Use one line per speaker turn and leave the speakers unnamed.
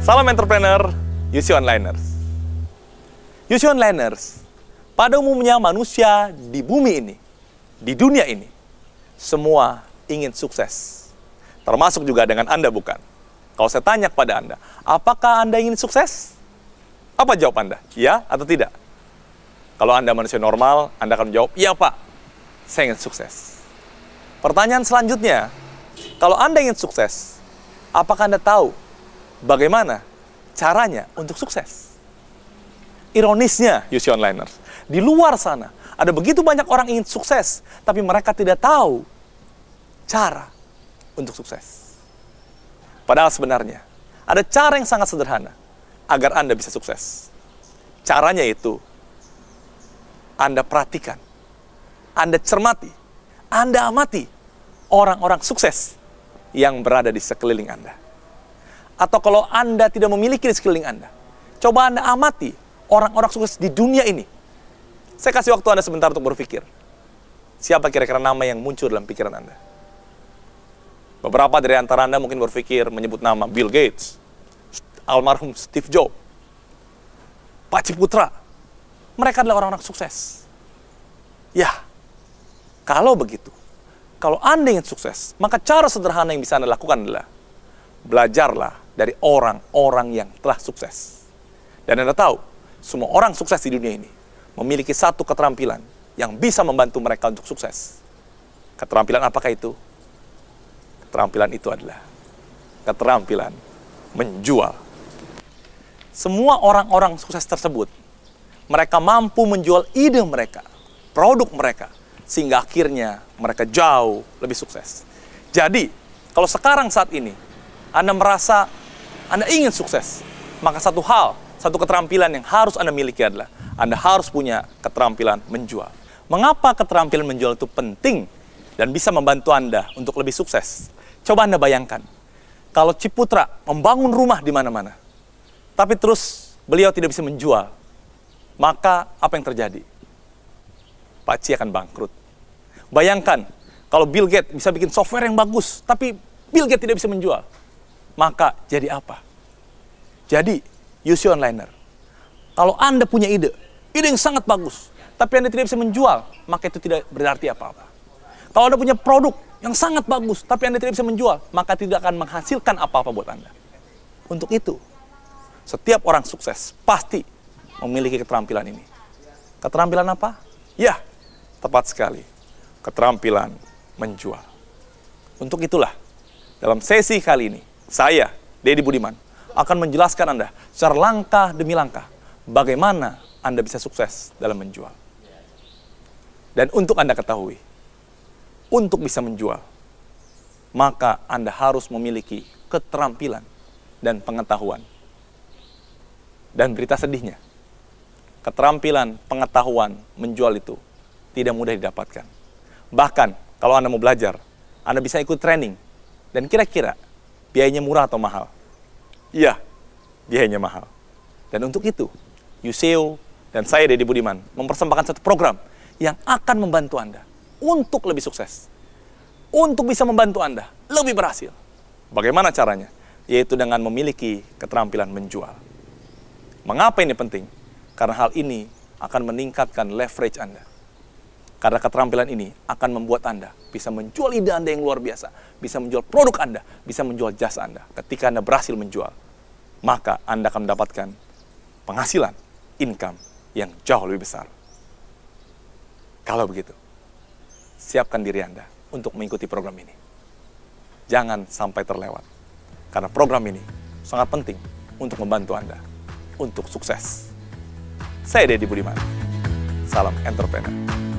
Salam entrepreneur, UC Onliners. UC Onliners, pada umumnya manusia di bumi ini, di dunia ini, semua ingin sukses. Termasuk juga dengan Anda, bukan? Kalau saya tanya kepada Anda, apakah Anda ingin sukses? Apa jawab Anda? Ya atau tidak? Kalau Anda manusia normal, Anda akan menjawab, iya Pak, saya ingin sukses. Pertanyaan selanjutnya, kalau Anda ingin sukses, apakah Anda tahu bagaimana caranya untuk sukses. Ironisnya, UC Onliners, di luar sana ada begitu banyak orang ingin sukses, tapi mereka tidak tahu cara untuk sukses. Padahal sebenarnya ada cara yang sangat sederhana agar Anda bisa sukses. Caranya itu Anda perhatikan, Anda cermati, Anda amati orang-orang sukses yang berada di sekeliling Anda atau kalau Anda tidak memiliki di sekeliling Anda. Coba Anda amati orang-orang sukses di dunia ini. Saya kasih waktu Anda sebentar untuk berpikir. Siapa kira-kira nama yang muncul dalam pikiran Anda? Beberapa dari antara Anda mungkin berpikir menyebut nama Bill Gates, almarhum Steve Jobs, Pak Ciputra. Mereka adalah orang-orang sukses. Ya, kalau begitu, kalau Anda ingin sukses, maka cara sederhana yang bisa Anda lakukan adalah belajarlah dari orang-orang yang telah sukses. Dan Anda tahu, semua orang sukses di dunia ini memiliki satu keterampilan yang bisa membantu mereka untuk sukses. Keterampilan apakah itu? Keterampilan itu adalah keterampilan menjual. Semua orang-orang sukses tersebut, mereka mampu menjual ide mereka, produk mereka, sehingga akhirnya mereka jauh lebih sukses. Jadi, kalau sekarang saat ini Anda merasa anda ingin sukses, maka satu hal, satu keterampilan yang harus Anda miliki adalah Anda harus punya keterampilan menjual. Mengapa keterampilan menjual itu penting dan bisa membantu Anda untuk lebih sukses? Coba Anda bayangkan, kalau Ciputra membangun rumah di mana-mana, tapi terus beliau tidak bisa menjual, maka apa yang terjadi? Pak Cie akan bangkrut. Bayangkan, kalau Bill Gates bisa bikin software yang bagus, tapi Bill Gates tidak bisa menjual, maka jadi apa? Jadi, use your onliner. Kalau Anda punya ide, ide yang sangat bagus, tapi Anda tidak bisa menjual, maka itu tidak berarti apa-apa. Kalau Anda punya produk yang sangat bagus, tapi Anda tidak bisa menjual, maka tidak akan menghasilkan apa-apa buat Anda. Untuk itu, setiap orang sukses pasti memiliki keterampilan ini. Keterampilan apa? Ya, tepat sekali. Keterampilan menjual. Untuk itulah, dalam sesi kali ini, saya, Deddy Budiman, akan menjelaskan Anda secara langkah demi langkah bagaimana Anda bisa sukses dalam menjual. Dan untuk Anda ketahui, untuk bisa menjual, maka Anda harus memiliki keterampilan dan pengetahuan. Dan berita sedihnya, keterampilan, pengetahuan, menjual itu tidak mudah didapatkan. Bahkan kalau Anda mau belajar, Anda bisa ikut training. Dan kira-kira biayanya murah atau mahal? Iya, biayanya mahal. Dan untuk itu, Yuseo dan saya Deddy Budiman mempersembahkan satu program yang akan membantu Anda untuk lebih sukses. Untuk bisa membantu Anda lebih berhasil. Bagaimana caranya? Yaitu dengan memiliki keterampilan menjual. Mengapa ini penting? Karena hal ini akan meningkatkan leverage Anda. Karena keterampilan ini akan membuat Anda bisa menjual ide Anda yang luar biasa, bisa menjual produk Anda, bisa menjual jasa Anda. Ketika Anda berhasil menjual, maka Anda akan mendapatkan penghasilan, income yang jauh lebih besar. Kalau begitu, siapkan diri Anda untuk mengikuti program ini. Jangan sampai terlewat, karena program ini sangat penting untuk membantu Anda untuk sukses. Saya Deddy Budiman, salam entrepreneur.